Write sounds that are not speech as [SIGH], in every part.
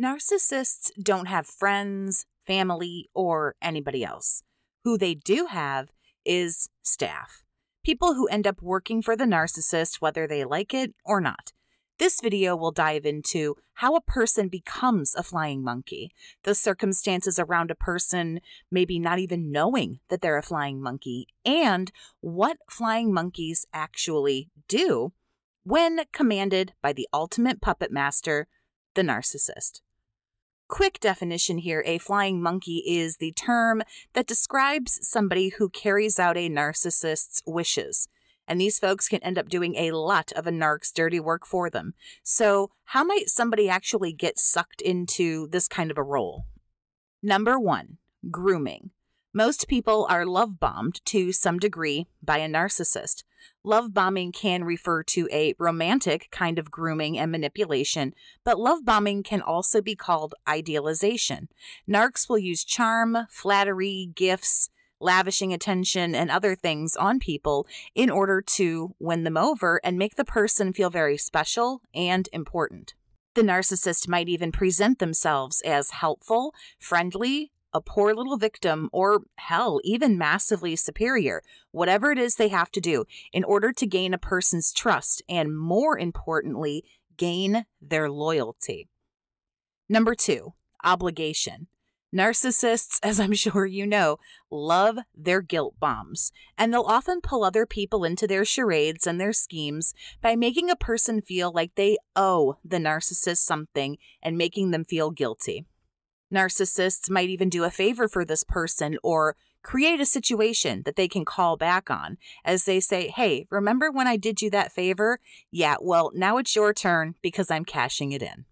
Narcissists don't have friends, family, or anybody else. Who they do have is staff people who end up working for the narcissist, whether they like it or not. This video will dive into how a person becomes a flying monkey, the circumstances around a person maybe not even knowing that they're a flying monkey, and what flying monkeys actually do when commanded by the ultimate puppet master, the narcissist. Quick definition here a flying monkey is the term that describes somebody who carries out a narcissist's wishes. And these folks can end up doing a lot of a narc's dirty work for them. So, how might somebody actually get sucked into this kind of a role? Number one, grooming. Most people are love bombed to some degree by a narcissist. Love bombing can refer to a romantic kind of grooming and manipulation, but love bombing can also be called idealization. Narcs will use charm, flattery, gifts, lavishing attention, and other things on people in order to win them over and make the person feel very special and important. The narcissist might even present themselves as helpful, friendly, a poor little victim, or hell, even massively superior, whatever it is they have to do in order to gain a person's trust and, more importantly, gain their loyalty. Number two, obligation. Narcissists, [LAUGHS] as I'm sure you know, love their guilt bombs, and they'll often pull other people into their charades and their schemes by making a person feel like they owe the narcissist something and making them feel guilty. Narcissists might even do a favor for this person or create a situation that they can call back on as they say, Hey, remember when I did you that favor? Yeah, well, now it's your turn because I'm cashing it in.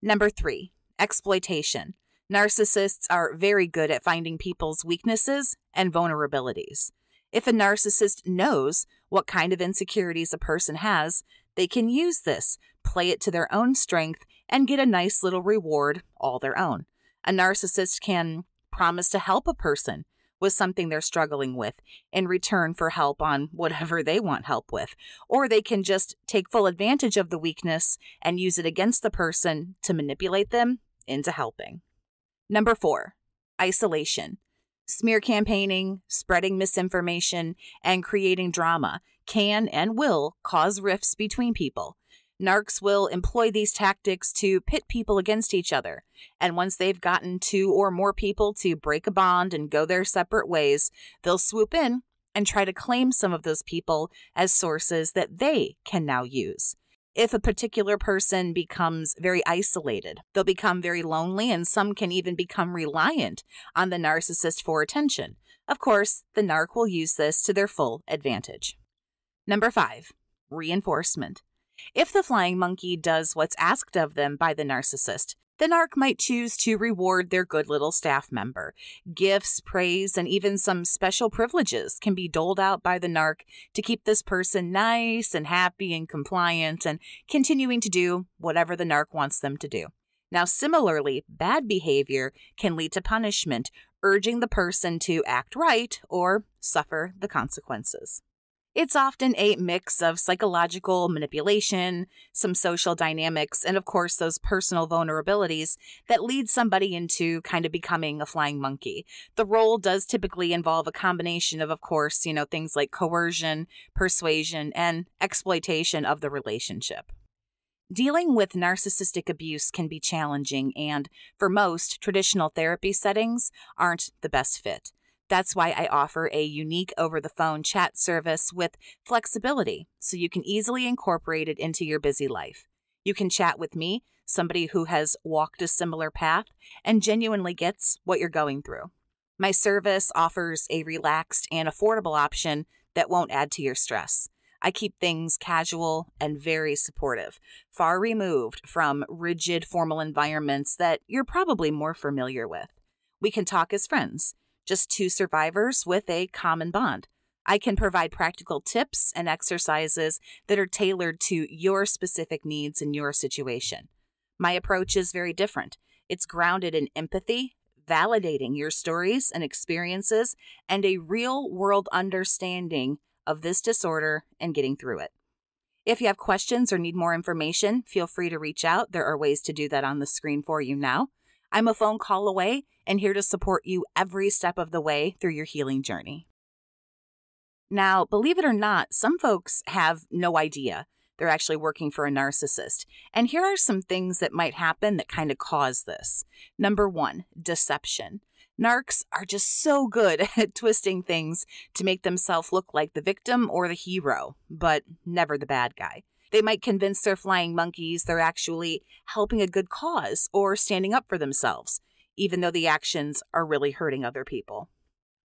Number three, exploitation. Narcissists are very good at finding people's weaknesses and vulnerabilities. If a narcissist knows what kind of insecurities a person has, they can use this, play it to their own strength, and get a nice little reward all their own. A narcissist can promise to help a person with something they're struggling with in return for help on [LAUGHS] whatever they want help with. Or they can just take full advantage of the weakness and use it against the person to manipulate them into helping. Number four, isolation. Smear campaigning, spreading misinformation, and creating drama can and will cause rifts between people, Narcs will employ these tactics to pit people against each other. And once they've gotten two or more people to break a bond and go their separate ways, they'll swoop in and try to claim some of those people as sources that they can now use. If a particular person becomes very isolated, they'll become very lonely, and some can even become reliant on the narcissist for attention. Of course, the narc will use this to their full advantage. Number five, reinforcement. If the flying monkey does what's asked of them by the narcissist, the narc might choose to reward their good little staff member. Gifts, praise, and even some special privileges can be doled out by the narc to keep this person nice and happy and compliant and continuing to do whatever the narc wants them to do. Now, similarly, bad behavior can lead to punishment, urging the person to act right or suffer the consequences. It's often a mix of psychological manipulation, some social dynamics, and of course, those personal vulnerabilities that lead somebody into kind of becoming a flying monkey. The role does typically involve a combination of, of course, you know, things like coercion, persuasion, and exploitation of the relationship. Dealing with narcissistic abuse can be challenging, and for most, traditional therapy settings aren't the best fit. That's why I offer a unique over the phone chat service with flexibility so you can easily incorporate it into your busy life. You can chat with me, somebody who has walked a similar path and genuinely gets what you're going through. My service offers a relaxed and affordable option that won't add to your stress. I keep things casual and very supportive, far removed from rigid formal environments that you're probably more familiar with. We can talk as friends, just two survivors with a common bond. I can provide practical tips and exercises that are tailored to your specific needs and your situation. My approach is very different. It's grounded in empathy, validating your stories and experiences, and a real world understanding of this disorder and getting through it. If you have questions or need more information, feel free to reach out. There are ways to do that on the screen for you now. I'm a phone call away and here to support you every step of the way through your healing journey. Now, believe it or not, some folks have no idea they're actually working for a narcissist. And here are some things that might happen that kind of cause this. Number one, deception. Narcs are just so good [LAUGHS] at twisting things to make themselves look like the victim or the hero, but never the bad guy. They might convince their flying monkeys they're actually helping a good cause or standing up for themselves, even though the actions are really hurting other people.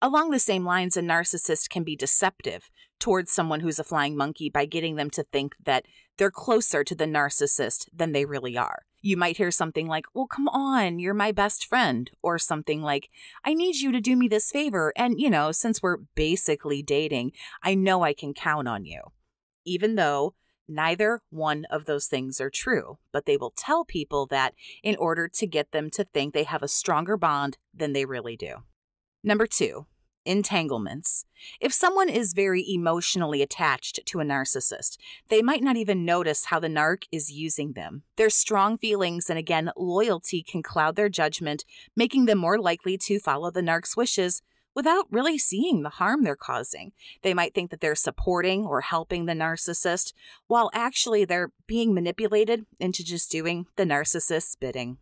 Along the same lines, a narcissist can be deceptive towards someone who's a flying monkey by getting them to think that they're closer to the narcissist than they really are. You might hear something like, Well, come on, you're my best friend, or something like, I need you to do me this favor. And, you know, since we're basically dating, I know I can count on you. Even though Neither one of those things are true, but they will tell people that in order to get them to think they have a stronger bond than they really do. Number two, entanglements. If someone is very emotionally attached to a narcissist, they might not even notice how the narc is using them. Their strong feelings and again loyalty can cloud their judgment, making them more likely to follow the narc's wishes without really seeing the harm they're causing. They might think that they're supporting or helping the narcissist, while actually they're being manipulated into just doing the narcissist's bidding.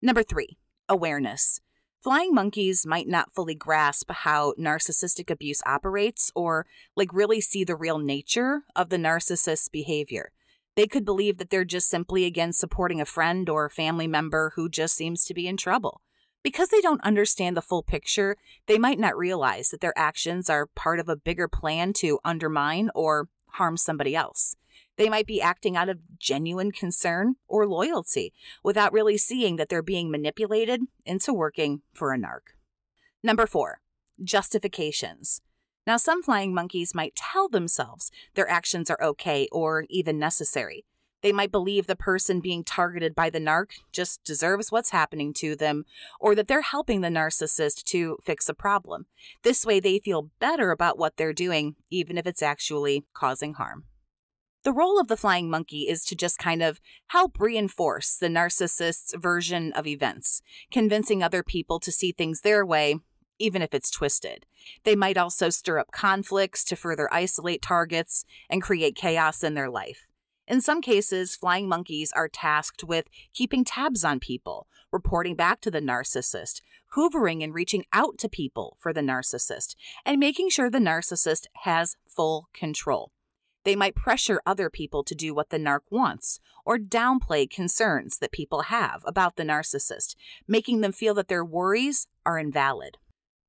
Number three, awareness. Flying monkeys might not fully grasp how narcissistic abuse operates or like really see the real nature of the narcissist's behavior. They could believe that they're just simply again supporting a friend or family member who just seems to be in trouble. Because they don't understand the full picture, they might not realize that their actions are part of a bigger plan to undermine or harm somebody else. They might be acting out of genuine concern or loyalty without really seeing that they're being manipulated into working for a narc. Number four, justifications. Now, some flying monkeys might tell themselves their actions are okay or even necessary. They might believe the person being targeted by the narc just deserves what's happening to them, or that they're helping the narcissist to fix a problem. This way, they feel better about what they're doing, even if it's actually causing harm. The role of the flying monkey is to just kind of help reinforce the narcissist's version of events, convincing other people to see things their way, even if it's twisted. They might also stir up conflicts to further isolate targets and create chaos in their life. In some cases, flying monkeys are tasked with keeping tabs on people, reporting back to the narcissist, hoovering and reaching out to people for the narcissist, and making sure the narcissist has full control. They might pressure other people to do what the narc wants or downplay concerns that people have about the narcissist, making them feel that their worries are invalid.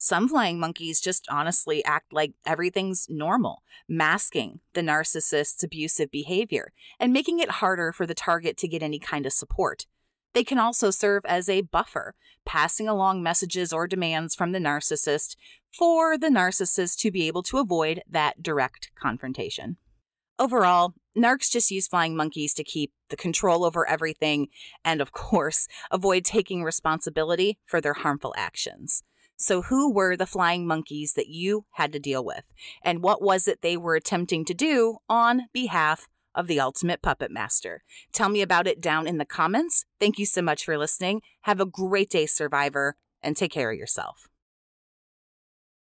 Some flying monkeys just honestly act like everything's normal, masking the narcissist's abusive behavior and making it harder for the target to get any kind of support. They can also serve as a buffer, passing along messages or demands from the narcissist for the narcissist to be able to avoid that direct confrontation. Overall, narcs just use flying monkeys to keep the control over everything and, of course, [LAUGHS] avoid taking responsibility for their harmful actions. So, who were the flying monkeys that you had to deal with? And what was it they were attempting to do on behalf of the Ultimate Puppet Master? Tell me about it down in the comments. Thank you so much for listening. Have a great day, Survivor, and take care of yourself.